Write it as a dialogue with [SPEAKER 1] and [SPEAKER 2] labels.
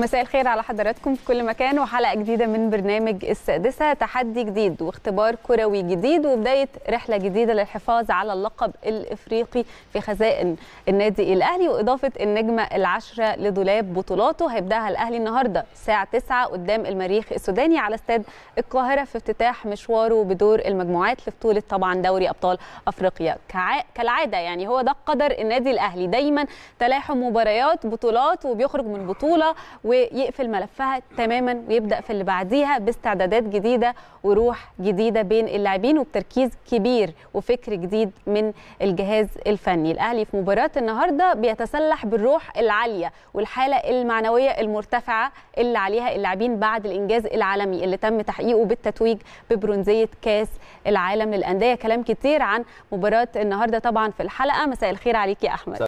[SPEAKER 1] مساء الخير على حضراتكم في كل مكان وحلقه جديده من برنامج السادسه تحدي جديد واختبار كروي جديد وبدايه رحله جديده للحفاظ على اللقب الافريقي في خزائن النادي الاهلي واضافه النجمه العشره لدولاب بطولاته هيبداها الاهلي النهارده الساعه 9 قدام المريخ السوداني على استاد القاهره في افتتاح مشواره بدور المجموعات لبطوله طبعا دوري ابطال افريقيا كالعاده يعني هو ده قدر النادي الاهلي دايما تلاحم مباريات بطولات وبيخرج من بطوله ويقفل ملفها تماما ويبدا في اللي بعديها باستعدادات جديده وروح جديده بين اللاعبين وبتركيز كبير وفكر جديد من الجهاز الفني الاهلي في مباراه النهارده بيتسلح بالروح العاليه والحاله المعنويه المرتفعه اللي عليها اللاعبين بعد الانجاز العالمي اللي تم تحقيقه بالتتويج ببرونزيه كاس العالم للانديه كلام كتير عن مباراه النهارده طبعا في الحلقه مساء الخير عليك يا احمد